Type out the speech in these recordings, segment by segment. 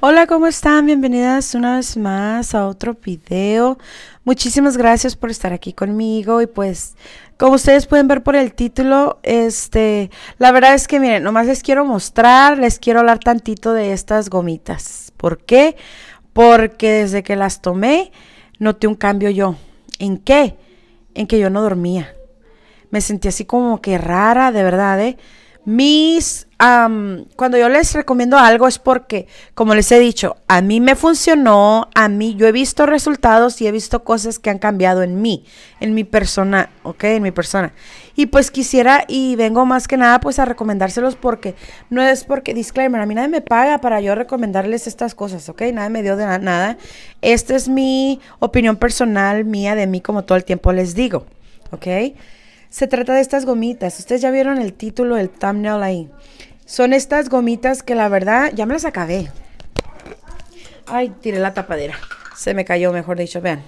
Hola, ¿cómo están? Bienvenidas una vez más a otro video. Muchísimas gracias por estar aquí conmigo y pues como ustedes pueden ver por el título, este, la verdad es que miren, nomás les quiero mostrar, les quiero hablar tantito de estas gomitas. ¿Por qué? Porque desde que las tomé noté un cambio yo. ¿En qué? En que yo no dormía. Me sentí así como que rara, de verdad, ¿eh? mis, cuando yo les recomiendo algo es porque, como les he dicho, a mí me funcionó, a mí yo he visto resultados y he visto cosas que han cambiado en mí, en mi persona, ¿ok? En mi persona. Y pues quisiera, y vengo más que nada pues a recomendárselos porque, no es porque, disclaimer, a mí nadie me paga para yo recomendarles estas cosas, ¿ok? Nadie me dio de nada. Esta es mi opinión personal mía de mí como todo el tiempo les digo, ¿ok? Se trata de estas gomitas. Ustedes ya vieron el título, el thumbnail ahí. Son estas gomitas que la verdad ya me las acabé. Ay, tiré la tapadera. Se me cayó, mejor dicho. Vean.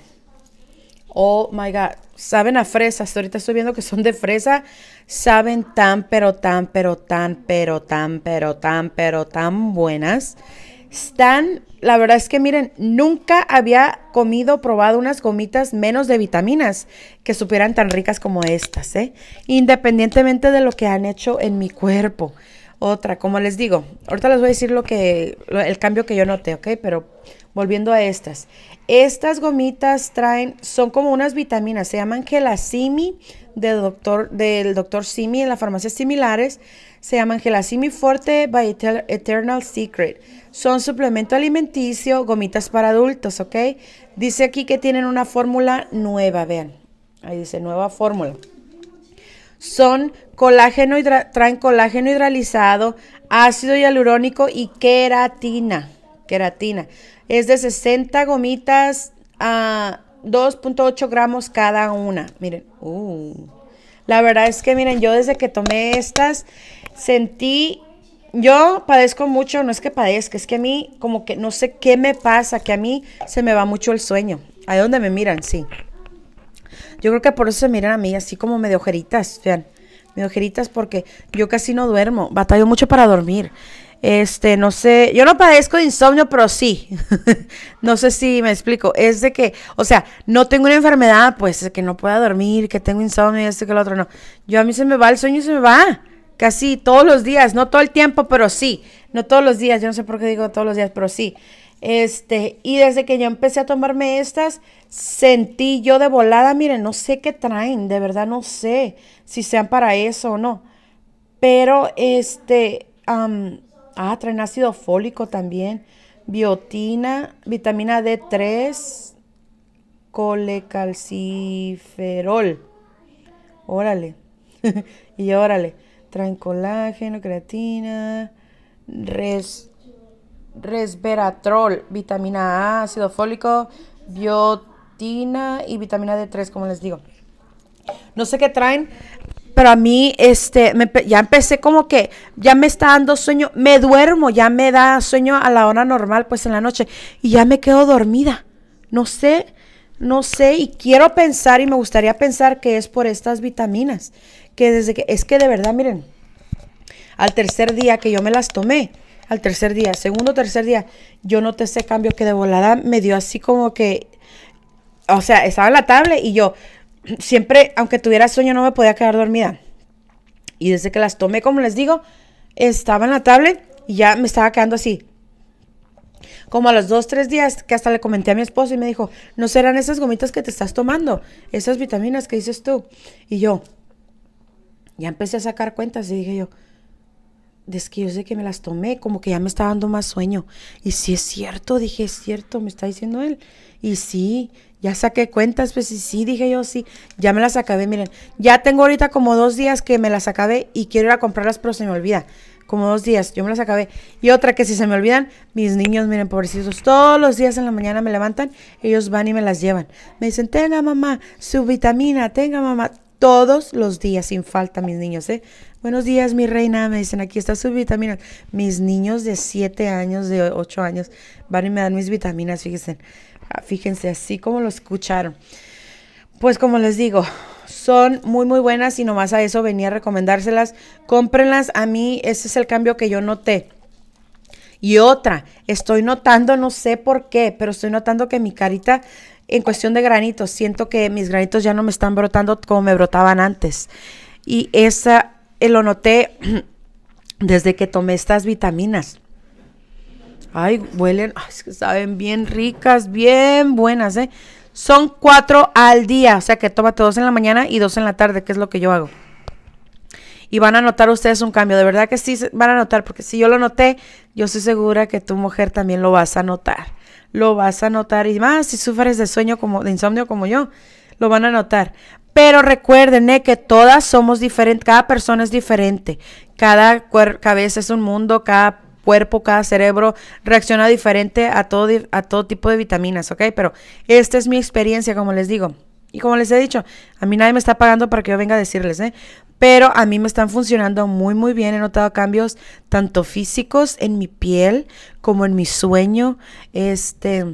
Oh my God. Saben a fresas. Ahorita estoy viendo que son de fresa. Saben tan, pero tan, pero tan, pero tan, pero tan, pero tan buenas. Están, la verdad es que miren, nunca había comido, probado unas gomitas menos de vitaminas que supieran tan ricas como estas, ¿eh? Independientemente de lo que han hecho en mi cuerpo. Otra, como les digo, ahorita les voy a decir lo que, el cambio que yo noté, ¿ok? Pero volviendo a estas. Estas gomitas traen, son como unas vitaminas, se llaman gelasimi doctor, del doctor Simi en las farmacias similares. Se llaman Gelasimi Forte by Eternal Secret. Son suplemento alimenticio, gomitas para adultos, ¿ok? Dice aquí que tienen una fórmula nueva, vean. Ahí dice nueva fórmula. Son colágeno, traen colágeno hidralizado, ácido hialurónico y queratina. Queratina. Es de 60 gomitas a... Ah, 2.8 gramos cada una. Miren, uh. la verdad es que miren, yo desde que tomé estas sentí, yo padezco mucho, no es que padezca, es que a mí como que no sé qué me pasa, que a mí se me va mucho el sueño. a donde me miran, sí. Yo creo que por eso se miran a mí así como medio ojeritas, vean, medio ojeritas porque yo casi no duermo, batallo mucho para dormir. Este, no sé, yo no padezco de insomnio, pero sí. no sé si me explico. Es de que, o sea, no tengo una enfermedad, pues, que no pueda dormir, que tengo insomnio, esto que el otro, no. Yo a mí se me va el sueño y se me va. Casi todos los días, no todo el tiempo, pero sí. No todos los días, yo no sé por qué digo todos los días, pero sí. Este, y desde que yo empecé a tomarme estas, sentí yo de volada, miren, no sé qué traen, de verdad no sé si sean para eso o no. Pero este, Ah, traen ácido fólico también. Biotina, vitamina D3, colecalciferol. Órale. y órale. Traen colágeno, creatina, resveratrol, vitamina A, ácido fólico, biotina y vitamina D3, como les digo. No sé qué traen pero a mí este ya empecé como que ya me está dando sueño, me duermo, ya me da sueño a la hora normal, pues en la noche y ya me quedo dormida. No sé, no sé y quiero pensar y me gustaría pensar que es por estas vitaminas, que desde que es que de verdad, miren, al tercer día que yo me las tomé, al tercer día, segundo, tercer día, yo noté ese cambio que de volada me dio así como que o sea, estaba en la tablet y yo, siempre, aunque tuviera sueño, no me podía quedar dormida. Y desde que las tomé, como les digo, estaba en la tablet y ya me estaba quedando así. Como a los dos, tres días que hasta le comenté a mi esposo y me dijo, no serán esas gomitas que te estás tomando, esas vitaminas que dices tú. Y yo, ya empecé a sacar cuentas y dije yo, es que yo sé que me las tomé, como que ya me estaba dando más sueño. Y si es cierto, dije, es cierto, me está diciendo él. Y sí, ya saqué cuentas, pues sí sí, dije yo, sí, ya me las acabé, miren, ya tengo ahorita como dos días que me las acabé y quiero ir a comprarlas, pero se me olvida. Como dos días, yo me las acabé. Y otra que si se me olvidan, mis niños, miren, pobrecitos, todos los días en la mañana me levantan, ellos van y me las llevan. Me dicen, tenga mamá, su vitamina, tenga mamá, todos los días sin falta, mis niños. ¿eh? Buenos días, mi reina. Me dicen, aquí está su vitamina. Mis niños de 7 años, de 8 años, van y me dan mis vitaminas, fíjense. Ah, fíjense, así como lo escucharon. Pues como les digo, son muy muy buenas y nomás a eso venía a recomendárselas. Cómprenlas, a mí ese es el cambio que yo noté. Y otra, estoy notando, no sé por qué, pero estoy notando que mi carita en cuestión de granitos, siento que mis granitos ya no me están brotando como me brotaban antes. Y esa eh, lo noté desde que tomé estas vitaminas. Ay, huelen, que saben bien ricas, bien buenas, ¿eh? Son cuatro al día, o sea que tómate dos en la mañana y dos en la tarde, que es lo que yo hago y van a notar ustedes un cambio. De verdad que sí van a notar, porque si yo lo noté, yo estoy segura que tu mujer también lo vas a notar. Lo vas a notar y más si sufres de sueño como de insomnio como yo, lo van a notar. Pero recuerden eh, que todas somos diferentes, cada persona es diferente, cada cabeza es un mundo, cada cuerpo, cada cerebro reacciona diferente a todo, a todo tipo de vitaminas, ¿ok? Pero esta es mi experiencia, como les digo. Y como les he dicho, a mí nadie me está pagando para que yo venga a decirles, ¿eh? Pero a mí me están funcionando muy, muy bien. He notado cambios tanto físicos en mi piel como en mi sueño. Este,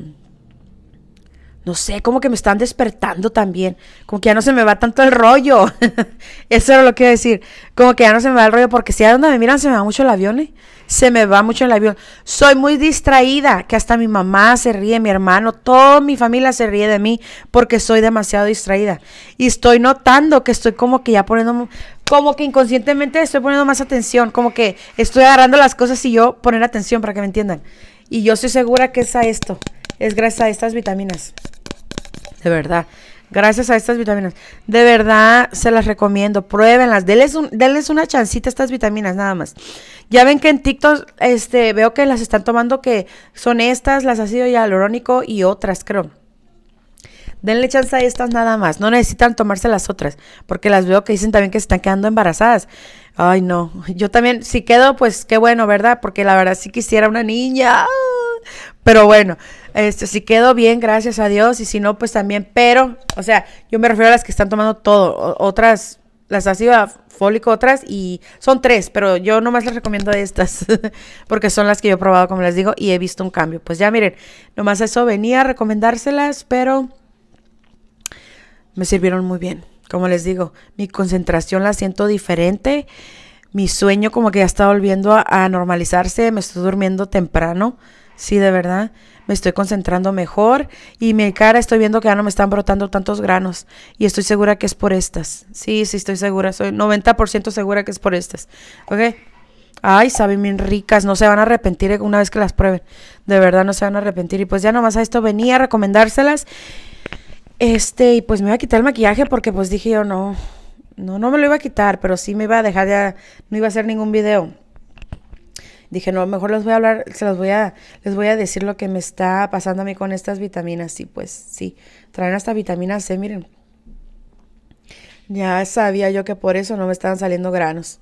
no sé, como que me están despertando también. Como que ya no se me va tanto el rollo. Eso era lo que quiero decir. Como que ya no se me va el rollo porque si a donde me miran se me va mucho el avión. ¿eh? se me va mucho el avión. Soy muy distraída, que hasta mi mamá se ríe, mi hermano, toda mi familia se ríe de mí porque soy demasiado distraída. Y estoy notando que estoy como que ya poniendo, como que inconscientemente estoy poniendo más atención, como que estoy agarrando las cosas y yo poner atención para que me entiendan. Y yo estoy segura que es a esto, es gracias a estas vitaminas. De verdad. Gracias a estas vitaminas. De verdad, se las recomiendo. Pruébenlas. Denles, un, una chancita a estas vitaminas, nada más. Ya ven que en TikTok este, veo que las están tomando, que son estas, las ácido hialurónico y otras, creo. Denle chance a estas nada más. No necesitan tomarse las otras. Porque las veo que dicen también que se están quedando embarazadas. Ay, no. Yo también, si quedo, pues qué bueno, ¿verdad? Porque la verdad sí quisiera una niña. Pero bueno, este, si quedó bien, gracias a Dios, y si no, pues también, pero, o sea, yo me refiero a las que están tomando todo, otras, las ácido fólico, otras, y son tres, pero yo nomás les recomiendo estas, porque son las que yo he probado, como les digo, y he visto un cambio. Pues ya miren, nomás eso venía a recomendárselas, pero me sirvieron muy bien. Como les digo, mi concentración la siento diferente. Mi sueño como que ya está volviendo a normalizarse. Me estoy durmiendo temprano. Sí, de verdad. Me estoy concentrando mejor y mi cara estoy viendo que ya no me están brotando tantos granos y estoy segura que es por estas. Sí, sí, estoy segura. Soy 90% segura que es por estas. ¿Ok? Ay, saben bien ricas, no se van a arrepentir una vez que las prueben. De verdad no se van a arrepentir. Y pues ya nomás a esto venía a recomendárselas. Este, y pues me iba a quitar el maquillaje porque pues dije yo no, no, no me lo iba a quitar, pero sí me iba a dejar ya, no iba a hacer ningún video dije, no, mejor les voy a hablar, se los voy a, les voy a decir lo que me está pasando a mí con estas vitaminas. Y pues sí, traen hasta vitamina C, miren. Ya sabía yo que por eso no me estaban saliendo granos.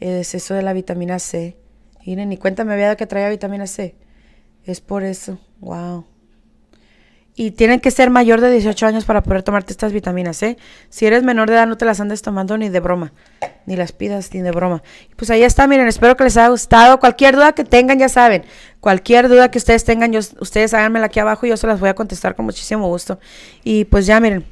Es eso de la vitamina C. Miren, y cuéntame me había que traía vitamina C. Es por eso. Wow. Y tienen que ser mayor de 18 años para poder tomarte estas vitaminas, ¿eh? Si eres menor de edad, no te las andes tomando ni de broma. Ni las pidas ni de broma. Pues ahí está, miren, espero que les haya gustado. Cualquier duda que tengan, ya saben. Cualquier duda que ustedes tengan, yo, ustedes háganmela aquí abajo y yo se las voy a contestar con muchísimo gusto. Y pues ya, miren.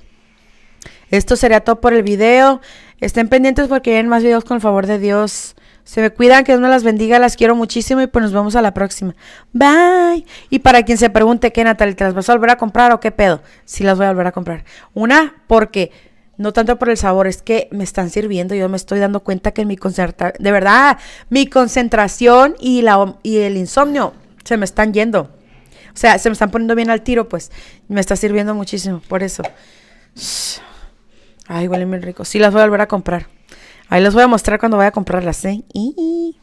Esto sería todo por el video. Estén pendientes porque vienen más videos con el favor de Dios. Se me cuidan, que Dios me las bendiga, las quiero muchísimo y pues nos vemos a la próxima. Bye. Y para quien se pregunte, ¿qué Natalia, ¿Te las vas a volver a comprar o qué pedo? Sí las voy a volver a comprar. Una, porque no tanto por el sabor, es que me están sirviendo, yo me estoy dando cuenta que mi concentración, de verdad, mi concentración y, la, y el insomnio se me están yendo. O sea, se me están poniendo bien al tiro, pues. Me está sirviendo muchísimo, por eso. Ay, huele muy rico. Sí, las voy a volver a comprar. Ahí les voy a mostrar cuando vaya a comprarlas, ¿eh? Y